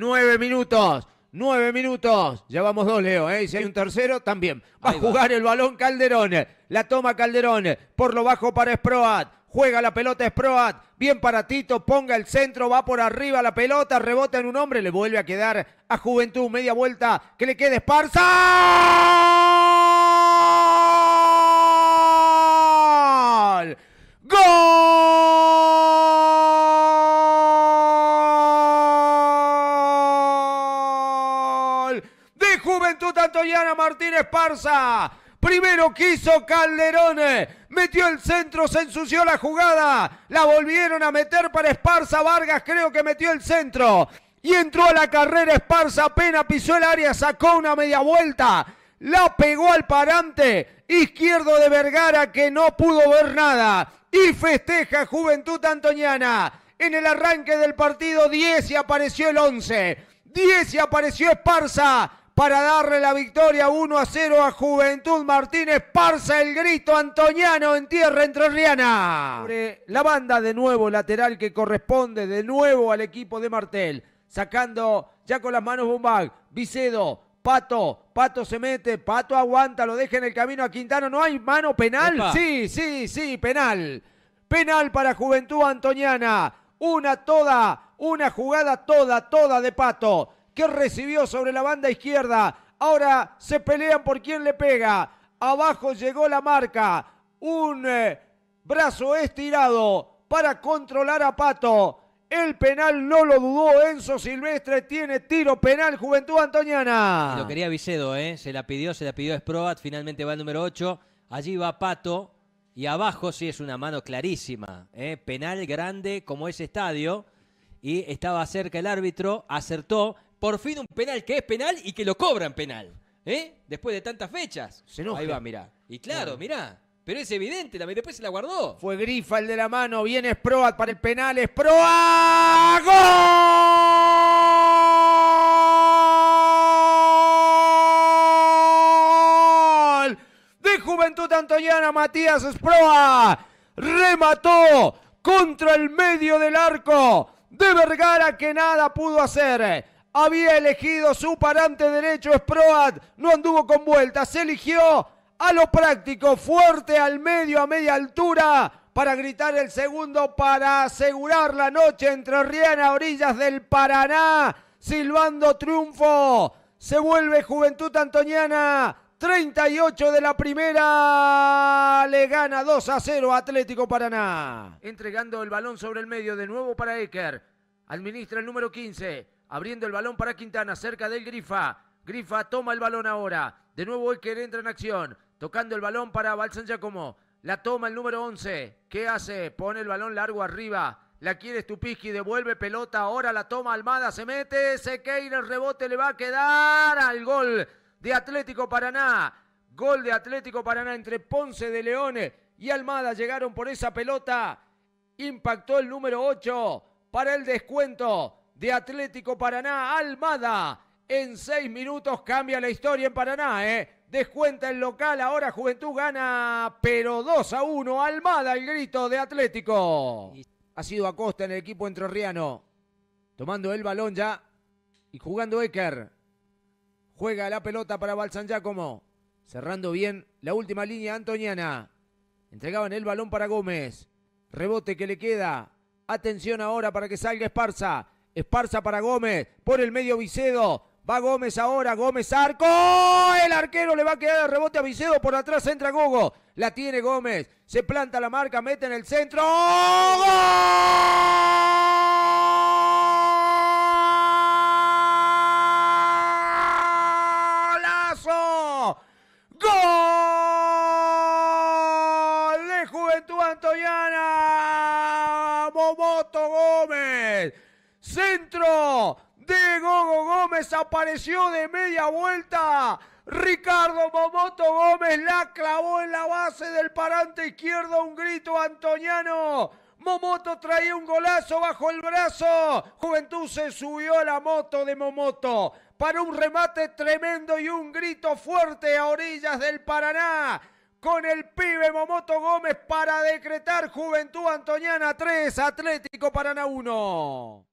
Nueve minutos. Nueve minutos. Llevamos dos, Leo. ¿eh? Y si hay un tercero, también. Va a jugar el balón Calderón. La toma Calderón. Por lo bajo para Sproat. Juega la pelota Sproat. Bien para Tito. Ponga el centro. Va por arriba la pelota. Rebota en un hombre. Le vuelve a quedar a Juventud. Media vuelta. Que le quede Esparza. Juventud Antoniana Martínez Parza. Primero quiso Calderón, eh, metió el centro, se ensució la jugada, la volvieron a meter para Esparza Vargas, creo que metió el centro. Y entró a la carrera Esparza, apenas pisó el área, sacó una media vuelta, la pegó al parante, izquierdo de Vergara que no pudo ver nada. Y festeja Juventud Antoniana. En el arranque del partido 10 y apareció el 11. 10 y apareció Esparza para darle la victoria 1 a 0 a Juventud Martínez. parsa el grito antoniano en tierra entrerriana. La banda de nuevo lateral que corresponde de nuevo al equipo de Martel. Sacando ya con las manos Bumbag, Vicedo, Pato, Pato se mete, Pato aguanta, lo deja en el camino a Quintano. ¿No hay mano penal? Sí, sí, sí, penal. Penal para Juventud Antoniana. Una toda, una jugada toda, toda de Pato que recibió sobre la banda izquierda. Ahora se pelean por quién le pega. Abajo llegó la marca. Un eh, brazo estirado para controlar a Pato. El penal no lo dudó Enzo Silvestre, tiene tiro penal Juventud Antoniana. lo quería Vicedo, ¿eh? se la pidió, se la pidió Sprobat, finalmente va el número 8, allí va Pato y abajo sí es una mano clarísima, eh. penal grande como ese estadio y estaba cerca el árbitro, acertó, por fin un penal que es penal y que lo cobran penal. ¿Eh? Después de tantas fechas. Se Ahí va, mirá. Y claro, mira. mirá. Pero es evidente, la, después se la guardó. Fue Grifa el de la mano, viene Sproat para el penal, Sproat. ¡Gol! De Juventud Antoniana, Matías Sproat. Remató contra el medio del arco de Vergara que nada pudo hacer había elegido su parante derecho, es Proat, no anduvo con vueltas, eligió a lo práctico, fuerte al medio, a media altura, para gritar el segundo, para asegurar la noche entre Riana, orillas del Paraná, silbando triunfo, se vuelve Juventud Antoniana, 38 de la primera le gana 2 a 0 Atlético Paraná. Entregando el balón sobre el medio de nuevo para Ecker. Administra el número 15 abriendo el balón para Quintana, cerca del Grifa. Grifa toma el balón ahora. De nuevo que entra en acción, tocando el balón para Balsan Giacomo. La toma el número 11. ¿Qué hace? Pone el balón largo arriba. La quiere Stupiski, devuelve pelota. Ahora la toma Almada, se mete. Sequeira, el rebote le va a quedar al gol de Atlético Paraná. Gol de Atlético Paraná entre Ponce de León y Almada. Llegaron por esa pelota. Impactó el número 8 para el descuento de Atlético Paraná, Almada. En seis minutos cambia la historia en Paraná, ¿eh? Descuenta el local, ahora Juventud gana, pero 2 a 1. Almada, el grito de Atlético. Ha sido Acosta en el equipo entrerriano, tomando el balón ya y jugando Eker. Juega la pelota para Balsan Giacomo, cerrando bien la última línea antoniana. Entregaban el balón para Gómez. Rebote que le queda. Atención ahora para que salga Esparza. Esparza para Gómez. Por el medio Vicedo. Va Gómez ahora, Gómez arco. El arquero le va a quedar el rebote a Vicedo. Por atrás entra Gogo. La tiene Gómez. Se planta la marca, mete en el centro. ¡Golazo! ¡Gol! De Juventud Antoyana! Momoto Gómez Centro de Gogo Gómez apareció de media vuelta. Ricardo Momoto Gómez la clavó en la base del parante izquierdo. Un grito Antoñano. Momoto traía un golazo bajo el brazo. Juventud se subió a la moto de Momoto para un remate tremendo y un grito fuerte a orillas del Paraná. Con el pibe Momoto Gómez para decretar Juventud Antoñana 3, Atlético Paraná 1.